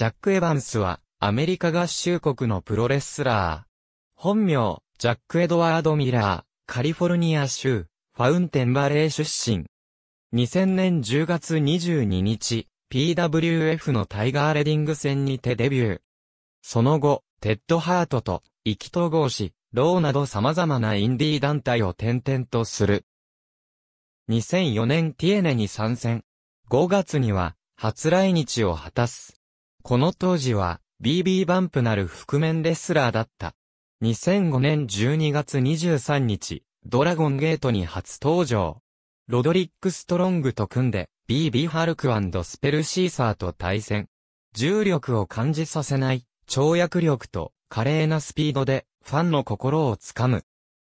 ジャック・エヴァンスは、アメリカ合衆国のプロレスラー。本名、ジャック・エドワード・ミラー、カリフォルニア州、ファウンテンバレー出身。2000年10月22日、PWF のタイガーレディング戦にてデビュー。その後、テッド・ハートと、意気投合し、ローなど様々なインディー団体を転々とする。2004年ティエネに参戦。5月には、初来日を果たす。この当時は、BB バンプなる覆面レスラーだった。2005年12月23日、ドラゴンゲートに初登場。ロドリック・ストロングと組んで、BB ハルクスペルシーサーと対戦。重力を感じさせない、跳躍力と、華麗なスピードで、ファンの心をつかむ。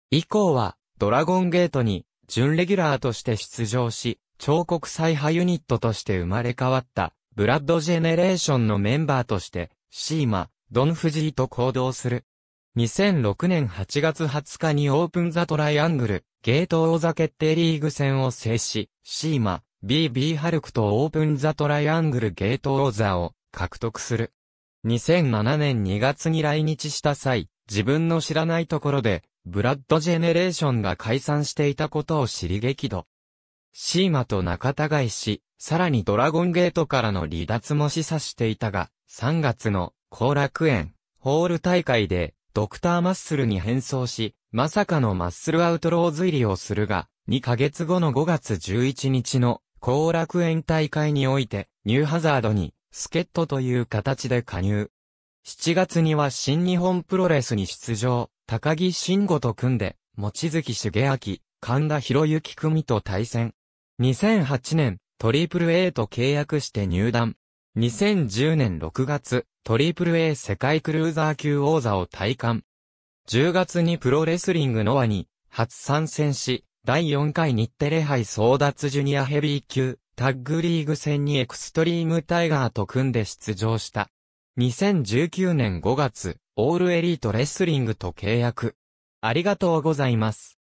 以降は、ドラゴンゲートに、準レギュラーとして出場し、彫刻再派ユニットとして生まれ変わった。ブラッドジェネレーションのメンバーとして、シーマ、ドン・フジーと行動する。2006年8月20日にオープンザトライアングル、ゲート王座決定リーグ戦を制し、シーマ、BB ハルクとオープンザトライアングルゲート王座を獲得する。2007年2月に来日した際、自分の知らないところで、ブラッドジェネレーションが解散していたことを知り激怒。シーマと仲がいし、さらにドラゴンゲートからの離脱も示唆していたが、3月の後楽園ホール大会でドクターマッスルに変装し、まさかのマッスルアウトローズ入りをするが、2ヶ月後の5月11日の後楽園大会において、ニューハザードに、助っ人という形で加入。7月には新日本プロレスに出場、高木慎吾と組んで、望月茂明、神田博之組と対戦。2008年、AAA と契約して入団。2010年6月、AAA 世界クルーザー級王座を体感。10月にプロレスリングノアに初参戦し、第4回日テレ杯争奪ジュニアヘビー級タッグリーグ戦にエクストリームタイガーと組んで出場した。2019年5月、オールエリートレスリングと契約。ありがとうございます。